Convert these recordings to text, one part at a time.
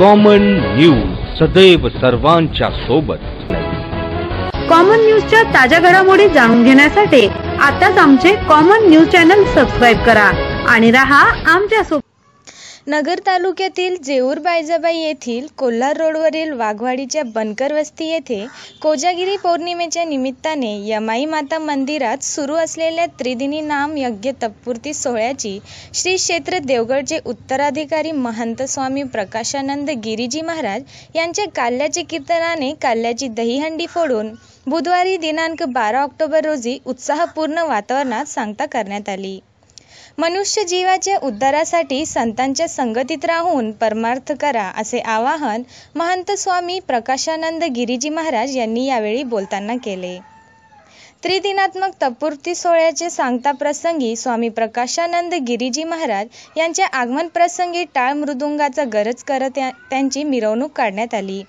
common news सदैव सर्वांच्या सोबत कॉमन न्यूजच्या ताज्या घडामोडी जाणून घेण्यासाठी आताच आमचे कॉमन न्यूज चॅनल सबस्क्राईब करा आणि रहा आमच्या सोबत नगर तालुक्यातील जेऊर बायजाबाई येथील कोल्हार रोडवरील वाघवाडीच्या बनकर वस्ती येथे कोजागिरी पौर्णिमेच्या निमित्ताने यमाई माता मंदिरात सुरू असलेल्या त्रिदिनी नाम यज्ञ तत्पूर्ती सोहळ्याची श्री क्षेत्र देवगडचे उत्तराधिकारी महंत स्वामी प्रकाशानंद गिरीजी महाराज यांच्या काल्याच्या कीर्तनाने काल्याची दहीहंडी फोडून बुधवारी दिनांक बारा ऑक्टोबर रोजी उत्साहपूर्ण वातावरणात सांगता करण्यात आली मनुष्य जीवाच्या उद्धारासाठी संतांच्या संगतीत राहून परमार्थ करा असे आवाहन महंत स्वामी प्रकाशानंद गिरीजी महाराज यांनी यावेळी बोलताना केले त्रिदिनात्मक तपूर्ती सोहळ्याचे सांगता प्रसंगी स्वामी प्रकाशानंद गिरीजी महाराज यांच्या आगमन प्रसंगी टाळ मृदुंगाचा गरज करत त्यांची मिरवणूक काढण्यात आली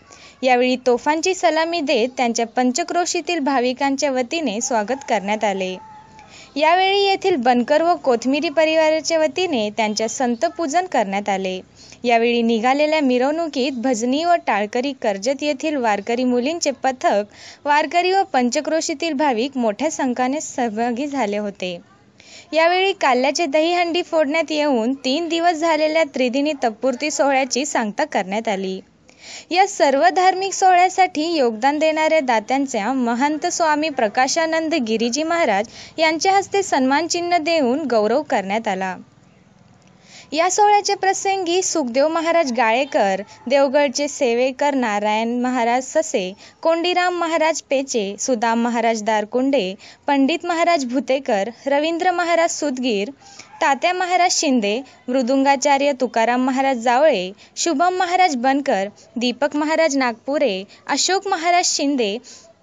यावेळी तोफांची सलामी देत त्यांच्या पंचक्रोशीतील भाविकांच्या वतीने स्वागत करण्यात आले यावेळी येथील बनकर व कोथमिरी परिवाराच्या वतीने त्यांच्या संत पूजन करण्यात आले यावेळी निघालेल्या मिरवणुकीत भजनी व टाळकरी कर्जत येथील वारकरी मुलींचे पथक वारकरी व पंचक्रोशीतील भाविक मोठ्या संख्येने सहभागी झाले होते यावेळी काल्याचे दहीहंडी फोडण्यात येऊन तीन दिवस झालेल्या त्रिदिनी तपुरती सोहळ्याची सांगता करण्यात आली या सर्व धार्मिक सोहळ्यासाठी योगदान देणाऱ्या दात्यांच्या महंत स्वामी प्रकाशानंद गिरीजी महाराज यांच्या हस्ते सन्मानचिन्ह देऊन गौरव करण्यात आला या सोहळ्याचे प्रसंगी सुखदेव महाराज गाळेकर देवगडचे सेवेकर नारायण महाराज ससे कोंडीराम महाराज पेचे सुदाम महाराज दारकुंडे पंडित महाराज भुतेकर रवींद्र महाराज सुदगीर तात्या महाराज शिंदे मृदुंगाचार्य तुकाराम महाराज जावळे शुभम महाराज बनकर दीपक महाराज नागपुरे अशोक महाराज शिंदे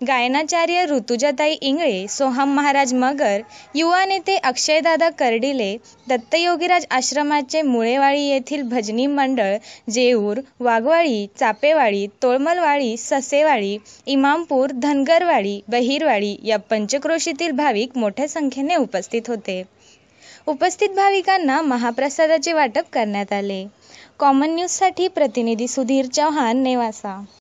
गायनाचार्य ऋतुजाताई इंगळे सोहम महाराज मगर युवा नेते अक्षयदादा कर्डिले दत्तयोगीराज आश्रमाचे मुळेवाडी येथील भजनी मंडळ जेऊर वाघवाळी चापेवाडी तोळमलवाडी ससेवाडी इमामपूर धनगरवाडी बहिरवाडी या पंचक्रोशीतील भाविक मोठ्या संख्येने उपस्थित होते उपस्थित भाविकांना महाप्रसादाचे वाटप करण्यात आले कॉमन साठी प्रतिनिधी सुधीर चव्हाण नेवासा